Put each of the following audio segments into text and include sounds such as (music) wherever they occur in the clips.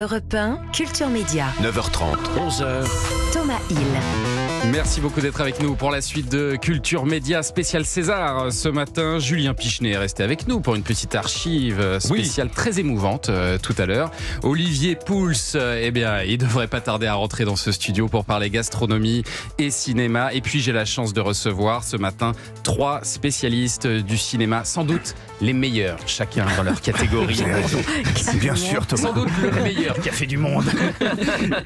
Europe Culture Média. 9h30, 11h. Thomas Hill. Merci beaucoup d'être avec nous pour la suite de Culture Média spécial César. Ce matin, Julien Pichenet est resté avec nous pour une petite archive spéciale très émouvante euh, tout à l'heure. Olivier Pouls, euh, eh bien, il devrait pas tarder à rentrer dans ce studio pour parler gastronomie et cinéma. Et puis, j'ai la chance de recevoir ce matin trois spécialistes du cinéma, sans doute les meilleurs, chacun dans leur catégorie. (laughs) C'est bien sûr, Thomas. Sans doute le meilleur café du monde.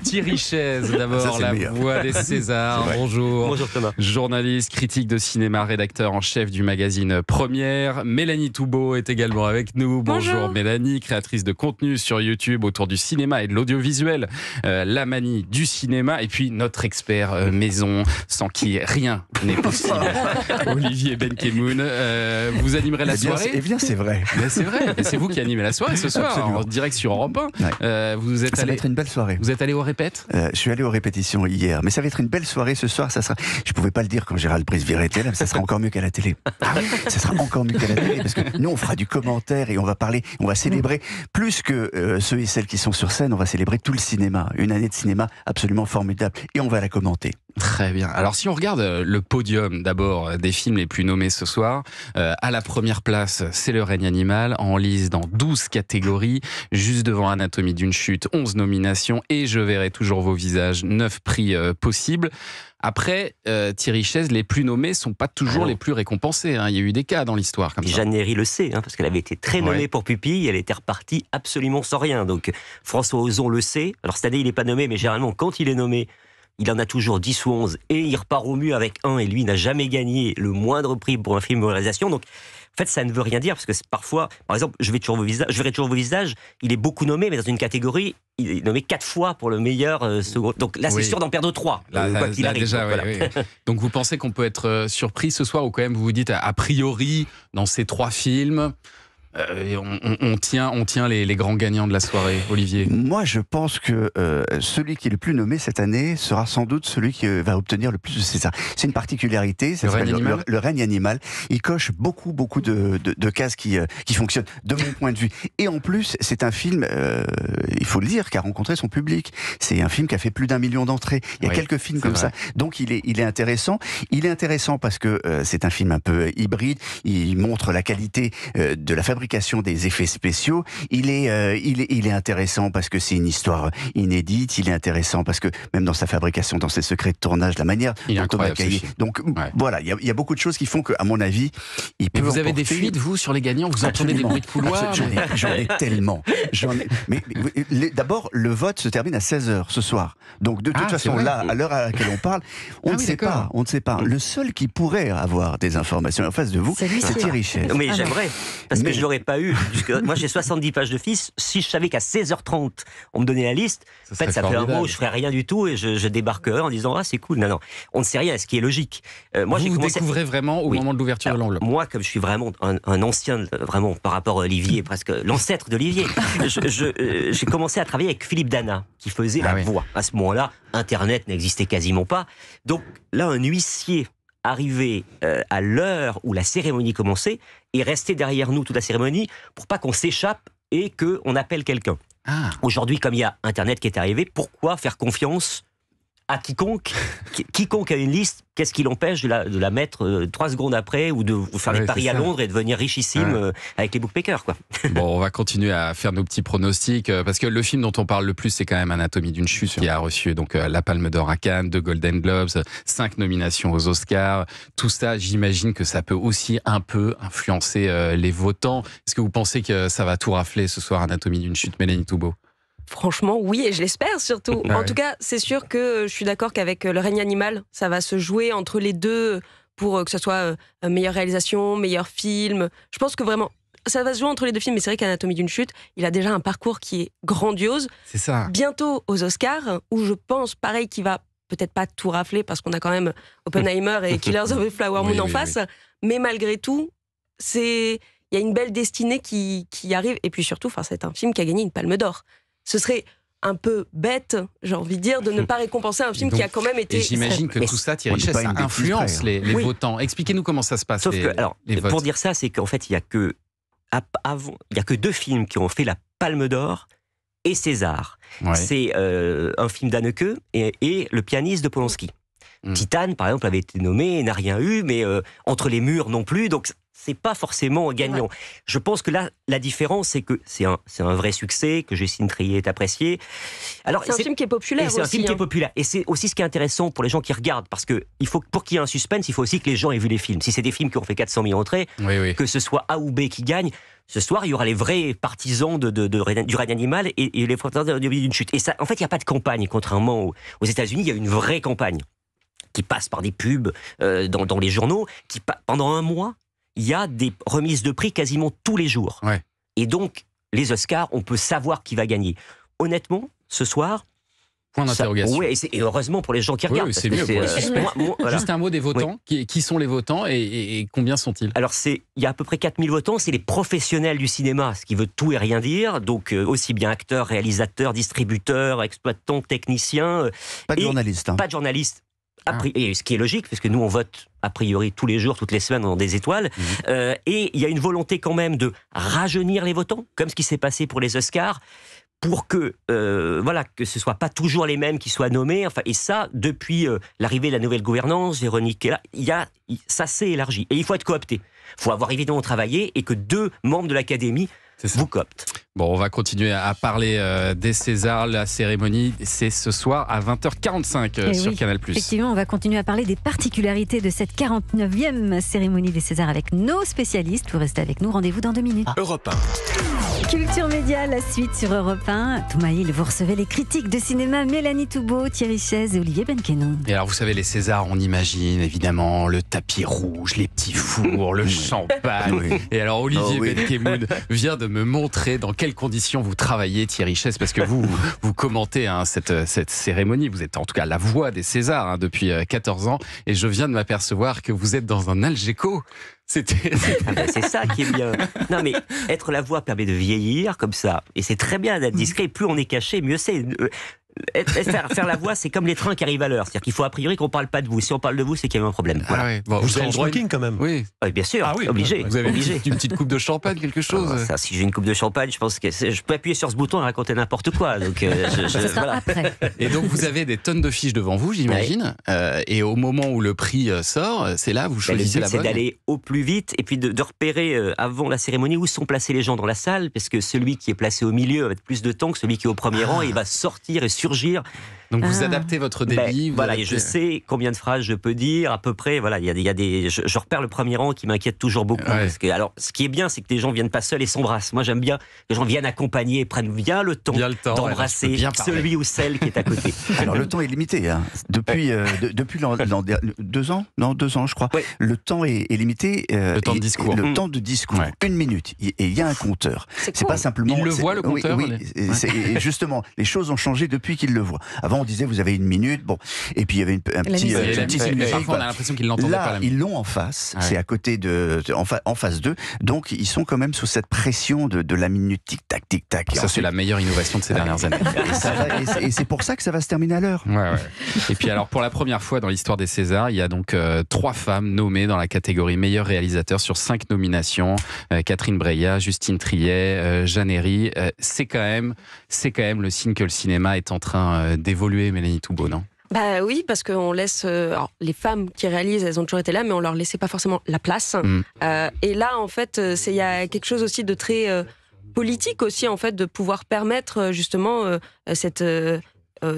Thierry Chaise, d'abord, la voix des Césars bonjour. Thomas. Journaliste, critique de cinéma, rédacteur en chef du magazine Première. Mélanie Toubeau est également avec nous. Bonjour, Mélanie, créatrice de contenu sur YouTube autour du cinéma et de l'audiovisuel. Euh, la manie du cinéma et puis notre expert euh, maison sans qui rien n'est possible. (laughs) Olivier Benkemoun, euh, vous animerez la eh soirée. Eh bien, c'est vrai. c'est vrai. C'est vous qui animez la soirée ce soir en direct sur Europe 1. vous êtes ça va être une belle soirée. Vous êtes allé aux répètes Je suis allé aux répétitions hier, mais ça va être une belle soirée ce soir, ça sera. Je pouvais pas le dire comme Gérald Brice était là, mais ça sera encore mieux qu'à la télé. Ah ah ça sera encore mieux qu'à la télé parce que nous on fera du commentaire et on va parler, on va célébrer plus que euh, ceux et celles qui sont sur scène, on va célébrer tout le cinéma, une année de cinéma absolument formidable et on va la commenter. Très bien. Alors si on regarde euh, le podium d'abord euh, des films les plus nommés ce soir, à la première place, c'est Le règne animal en lice dans 12 catégories, juste devant Anatomie d'une chute, 11 nominations et Je verrai toujours vos visages, 9 prix possibles. Après, euh, Thierry Chaise, les plus nommés sont pas toujours ah les plus récompensés. Hein. Il y a eu des cas dans l'histoire. Comme Jeanne le sait, hein, parce qu'elle avait été très nommée pour pupille, elle était repartie absolument sans rien. Donc François Ozon le sait. Alors cette année, il n'est pas nommé, mais généralement, quand il est nommé, il en a toujours 10 ou 11 et il repart au mieux avec un et lui n'a jamais gagné le moindre prix pour un film de réalisation. Donc en fait, ça ne veut rien dire parce que parfois, par exemple, je vais toujours verrai toujours vos visages. Il est beaucoup nommé, mais dans une catégorie, il est nommé quatre fois pour le meilleur euh, second. Donc là, c'est sûr d'en perdre trois. déjà, donc, donc, vous pensez qu'on peut être euh, surpris ce soir ou quand même vous vous dites a priori dans ces trois films, euh, et on, tient, on tient les, grands gagnants de la soirée, Olivier Moi, je pense que euh, celui qui est le plus nommé cette année sera sans doute celui qui euh, va obtenir le plus de César. C'est une particularité, ça le, règne le, règne animal. Il coche beaucoup, beaucoup de, de, cases qui, qui fonctionnent, de mon point de vue. Et en plus, c'est un film, il faut le dire, qui a rencontré son public. C'est un film qui a fait plus d'un million d'entrées. Il y a quelques films comme ça. Donc il est, il est intéressant. Il est intéressant parce que c'est un film un peu hybride. Il montre la qualité de la fabrication des effets spéciaux, euh, il est, il est, intéressant parce que c'est une histoire inédite. Il est intéressant parce que même dans sa fabrication, dans ses secrets de tournage, la manière il dont Thomas gagné. Donc voilà, il y, a, beaucoup de choses qui font que, à mon avis, il peut. vous avez des fuites vous sur les gagnants Vous entendez des bruits de couloir J'en ai, tellement. mais, d'abord, le vote se termine à 16 h ce soir. Donc de toute ah, façon, là, à l'heure à laquelle on parle, on ah ne sait pas. On ne sait pas. Le seul qui pourrait avoir des informations en face de vous, c'est Thierry Mais ah j'aimerais, parce mais, que je pas eu. (laughs) moi, j'ai 70 pages de fils. Si je savais qu'à 16h30, on me donnait la liste, en fait, ça fait un mot, je ferais rien du tout et je, débarque débarquerais en disant Ah, c'est cool. Non, non, on ne sait rien, ce qui est logique. Euh, moi, vous, découvrez vraiment au moment de l'ouverture de l'enveloppe. Moi, comme je suis vraiment un, ancien, vraiment par rapport à Olivier, (laughs) presque l'ancêtre d'Olivier, euh, j'ai commencé à travailler avec Philippe Dana, qui faisait ah la voix. À ce moment-là, Internet n'existait quasiment pas. Donc là, un huissier arriver euh, à l'heure où la cérémonie commençait et rester derrière nous toute la cérémonie pour pas qu'on s'échappe et qu'on appelle quelqu'un. Ah. Aujourd'hui, comme il y a Internet qui est arrivé, pourquoi faire confiance à quiconque, quiconque a une liste, qu'est-ce qui l'empêche de la, mettre euh, trois secondes après ou de vous faire les paris à Londres et de devenir richissime euh, avec les bookmakers quoi. (laughs) bon, on va continuer à faire nos petits pronostics euh, parce que le film dont on parle le plus, c'est quand même Anatomie d'une chute qui a reçu donc la Palme d'Or à Cannes, deux Golden Globes, cinq nominations aux Oscars. Tout ça, j'imagine que ça peut aussi un peu influencer les votants. Est-ce que vous pensez que ça va tout rafler ce soir Anatomie d'une chute, Mélanie Toubeau Franchement, oui, et je l'espère surtout. Bah en tout cas, c'est sûr que euh, je suis d'accord qu'avec euh, le règne animal, ça va se jouer entre les deux pour euh, que ce soit meilleure réalisation, meilleur film. Je pense que vraiment, ça va se jouer entre les deux films, mais c'est vrai qu'Anatomie d'une chute, il a déjà un parcours qui est grandiose. C'est ça. Bientôt aux Oscars, où je pense, pareil, qu'il va peut-être pas tout rafler, parce qu'on a quand même Oppenheimer et (laughs) Killers of the Flower Moon en face, mais malgré tout, c'est il y a une belle destinée qui, qui arrive. Et puis surtout, c'est un film qui a gagné une palme d'or ce serait un peu bête, j'ai envie de dire, de ne (laughs) pas récompenser un film qui a quand même été. J'imagine que tout ça, Thierry Richesse, influence hein. les, les votants. Expliquez-nous comment ça se passe. Sauf que, alors, pour dire ça, c'est qu'en fait, il n'y a que y a que deux films qui ont fait la Palme d'Or et César. C'est euh, un film d'Anneke et, Le pianiste de Polanski. Mmh. Titane, par exemple, avait été nommé, n'a rien eu, mais euh, entre les murs non plus. Donc c'est pas forcément gagnant. Je pense que là, la différence, c'est que c'est un, c'est un vrai succès, que Justine Trier est appréciée. Alors, c'est un film qui est populaire. C'est un film qui est hein. populaire. Et c'est aussi ce qui est intéressant pour les gens qui regardent, parce que il faut, pour qu'il y ait un suspense, il faut aussi que les gens aient vu les films. Si c'est des films qui ont fait 400 000 entrées, que ce soit A ou B qui gagne, ce soir, il y aura les vrais partisans de, du règne animal et, les partisans d'une chute. Et ça, en fait, il n'y a pas de campagne, contrairement aux, États-Unis, il y a une vraie campagne qui passe par des pubs euh, dans, dans, les journaux, qui pendant un mois, il y a des remises de prix quasiment tous les jours. Et donc, les Oscars, on peut savoir qui va gagner. Honnêtement, ce soir, Point d'interrogation. Oui, et, heureusement pour les gens qui regardent. c'est Juste un mot des votants. Qui, sont les votants et, combien sont-ils Alors, il y a à peu près 4000 votants. C'est les professionnels du cinéma, ce qui veut tout et rien dire. Donc, euh, aussi bien acteurs, réalisateurs, distributeurs, exploitants, techniciens. Euh, hein. pas de journalistes. Pas de journalistes. Ah. ce qui est logique, parce que nous on vote a priori tous les jours, toutes les semaines, dans des étoiles. Mhm. Euh, et il y a une volonté quand même de rajeunir les votants, comme ce qui s'est passé pour les Oscars, pour que euh, voilà que ce soit pas toujours les mêmes qui soient nommés. Enfin, et ça, depuis euh, l'arrivée de la nouvelle gouvernance, Véronique, il y ça s'est élargi. Et il faut être coopté. Il faut avoir évidemment travaillé et que deux membres de l'académie vous copte. Bon, on va continuer à parler euh, des Césars. La cérémonie, c'est ce soir à 20h45 euh, eh sur Canal+. Effectivement, on va continuer à parler des particularités de cette 49e cérémonie des Césars avec nos spécialistes. Vous restez avec nous. Rendez-vous dans deux minutes. Ah. Culture Média, la suite sur Europe 1. Toumaïl, vous recevez les critiques de cinéma Mélanie Toubeau, Thierry Chaise et Olivier Benkenou. Et alors, vous savez, les Césars, on imagine évidemment le tapis rouge, les petits fours, le champagne. Et alors, Olivier oh, (laughs) vient de me montrer dans quelles conditions vous travaillez, Thierry Richesse, parce que vous, vous commentez hein, cette, cette, cérémonie. Vous êtes en tout cas la voix des Césars hein, depuis 14 euh, ans. Et je viens de m'apercevoir que vous êtes dans un Algeco. Ah, c'est ça qui est bien. Non, mais être la voix permet de vieillir comme ça. Et c'est très bien d'être mm. discret. Plus on est caché, mieux c'est. Euh, faire, faire, la voix, c'est comme les trains qui arrivent à l'heure. C'est-à-dire qu'il faut a priori qu'on parle pas de vous. Si on parle de vous, c'est qu'il y a un problème. Ah vous, êtes en quand même. Oui. bien sûr. Ah obligé. Vous avez Une, petite coupe de champagne, quelque ah, chose. si j'ai une coupe de champagne, je pense que je peux appuyer sur ce bouton et raconter n'importe quoi. Donc, euh, Et donc vous avez des tonnes de fiches devant vous, j'imagine. Euh, et au moment où le prix euh, sort, c'est là vous choisissez la C'est d'aller au plus vite et puis de, repérer avant la cérémonie où sont placés les gens dans la salle, parce que celui qui est placé au milieu va plus de temps que celui qui est au premier ah. rang. Et il va sortir et surgir donc vous ah. adaptez votre ben, débit. voilà, je sais combien de phrases je peux dire, à peu près. Voilà, il y a, des, je, repère le premier rang qui m'inquiète toujours beaucoup. que, alors, ce qui est bien, c'est que les gens viennent pas seuls et s'embrassent. Moi, j'aime bien que les gens viennent accompagner, prennent bien le temps, d'embrasser celui ou celle qui est à côté. (laughs) alors le temps est limité. Hein. Depuis, euh, depuis deux ans, non, deux ans, je crois. Le temps est, limité. Euh, le temps de discours. Le mm. temps de discours. Une minute. Et il y a un compteur. C'est pas simplement. Il le voit le compteur. Oui, justement, les choses ont changé depuis qu'il le voit. Avant, disait vous avez une minute, bon, et puis il y avait une, un petit, euh, petite on a l'impression qu'ils l'entendaient pas. ils l'ont en face, c'est à côté de, en, en face d'eux, donc ils sont quand même sous cette pression de, la minute tic tac tic tac. Ça c'est la meilleure innovation de ces ah dernières années. et c'est pour ça que ça va se terminer à l'heure. Et puis alors pour la première fois dans l'histoire des Césars, il y a donc euh, trois femmes nommées dans la catégorie meilleur réalisateur sur cinq nominations. Euh, Catherine Breillat, Justine Triet, euh, Jeanne Herry. c'est quand même, c'est quand même le signe que le cinéma est en train d'évoluer Mélanie Toubeau, non bah oui, parce qu'on laisse euh, les femmes qui réalisent, elles ont toujours été là, mais on leur laissait pas forcément la place. Mm. Euh, et là, en fait, euh, il y a quelque chose aussi de très politique aussi, en fait, de pouvoir permettre justement cette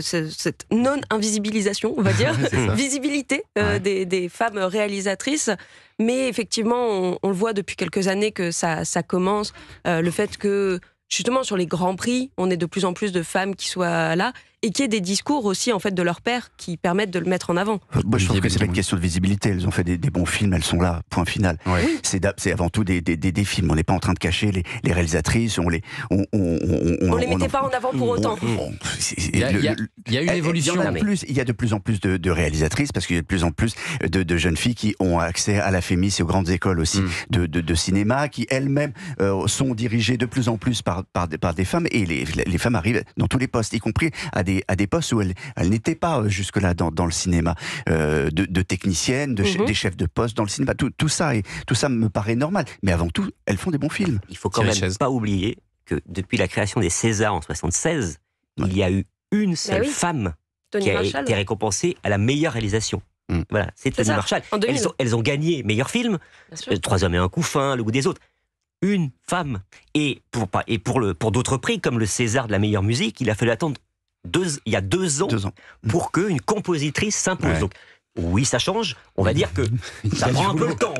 cette non-invisibilisation, on va (laughs) dire, visibilité des, des, femmes réalisatrices. Mais effectivement, on, le voit depuis quelques années que ça, ça commence. le fait que, justement, sur les grands prix, on ait de plus en plus de femmes qui soient là et qu'il y ait des discours aussi en fait de leur père qui permettent de le mettre en avant. Euh, moi, je trouve que c'est pas une question de visibilité. Elles ont fait des, bons films, elles sont là. Point final. C'est avant tout des, des, films. On n'est pas en train de cacher les, réalisatrices. On les on, on, on, on les mettait pas en avant pour autant. Il y, a, une eh, eh, évolution. Il y, plus, il y a de plus en plus de, réalisatrices parce qu'il y a de plus en plus de, jeunes filles qui ont accès à la fémis et aux grandes écoles aussi mm. de, de, cinéma, qui elles-mêmes euh, sont dirigées de plus en plus par, par, par des femmes et les, les femmes arrivent dans tous les postes, y compris à des à des postes où elle, elle n'était pas euh, jusque-là dans, le cinéma, euh, de, de, technicienne, de, mhm. des chefs de poste dans le cinéma. Tout, tout, ça et, tout ça me paraît normal. Mais avant tout, elles font des bons films. Il faut quand même pas oublier que depuis la création des Césars en 76, il y a eu une seule femme qui a été récompensée à la meilleure réalisation. Mm. Voilà, c'est Tony Marshall. Elles ont, gagné meilleur film, euh, Trois hommes et un couffin, Le goût des autres. Une femme. Et pour, et pour, le, pour d'autres prix, comme le César de la meilleure musique, il a fallu attendre il y a deux ans, ans. pour qu'une compositrice s'impose. oui, ça change on va dire que (laughs) ça prend un peu le temps.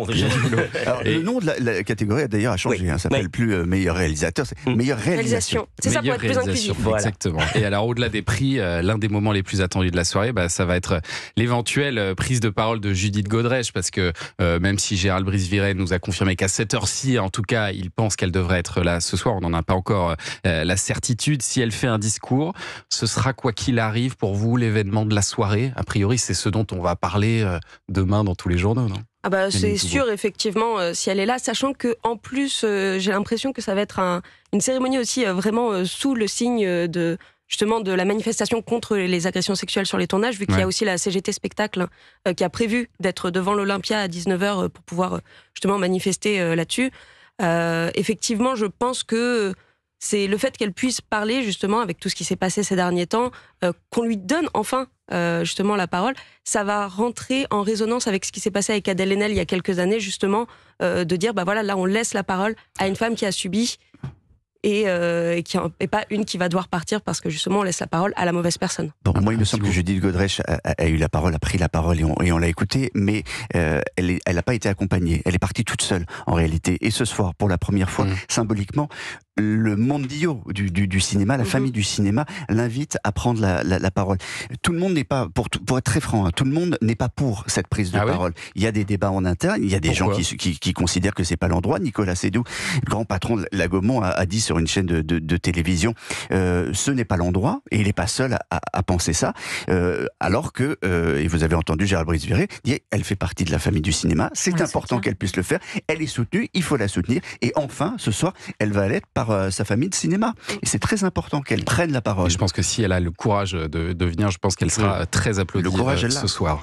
(laughs) Le nom de la, catégorie a d'ailleurs changé. Hein. ça s'appelle plus euh, meilleur réalisateur, c'est mm. meilleure réalisation. C'est ça pour être plus inclusif. Voilà. Exactement. Et alors au-delà des prix, euh, l'un des moments les plus attendus de la soirée, bah, ça va être euh, l'éventuelle prise de parole de Judith Godrèche, parce que même si Gérald Brice-Viret nous a confirmé qu'à cette heure-ci, en tout cas, il pense qu'elle devrait être là ce soir, on n'en a pas encore la certitude. Si elle fait un discours, ce sera quoi qu'il arrive pour vous l'événement de la soirée. A priori, c'est ce dont on va parler de main dans tous les journaux, non ah bah, c'est sûr, effectivement, euh, si elle est là, sachant que en plus, euh, j'ai l'impression que ça va être une cérémonie aussi euh, vraiment sous le signe de justement de la manifestation contre les agressions sexuelles sur les tournages, vu qu'il y a aussi la CGT Spectacle qui a prévu d'être devant l'Olympia à 19h pour pouvoir justement manifester là-dessus. effectivement, je pense que c'est le fait qu'elle puisse parler justement avec tout ce qui s'est passé ces derniers temps, euh, qu'on lui donne enfin euh, justement la parole, ça va rentrer en résonance avec ce qui s'est passé avec Adèle Haenel il y a quelques années justement, euh, de dire bah voilà là on laisse la parole à une femme qui a subi et, qui, est pas une qui va devoir partir parce que justement on laisse la parole à la mauvaise personne. Bon, moi il me semble que Judith Godrèche a, eu la parole, a pris la parole et on, l'a écoutée, mais elle n'a pas été accompagnée. Elle est partie toute seule en réalité. Et ce soir, pour la première fois, mmh. symboliquement, le mondio du, du, cinéma, la mhm. famille du cinéma, l'invite à prendre la, parole. Tout le monde n'est pas, pour, pour être très franc, hein, tout le monde n'est pas pour cette prise de ah parole. il y a des débats en interne, il y a des gens qui, considèrent que c'est pas l'endroit. Nicolas Sédou, grand patron de Lagomont, a, a dit sur une chaîne de, télévision, euh, ce n'est pas l'endroit, et il n'est pas seul à, penser ça, euh, alors que, euh, et vous avez entendu Gérald dit, elle fait partie de la famille du cinéma, c'est important qu'elle puisse le faire, elle est soutenue, il faut la soutenir, et enfin, ce soir, elle va l'être par euh, sa famille de cinéma. Et c'est très important qu'elle prenne la parole. je pense que si elle a le courage de, venir, je pense qu'elle sera très applaudie le courage, elle euh, ce soir.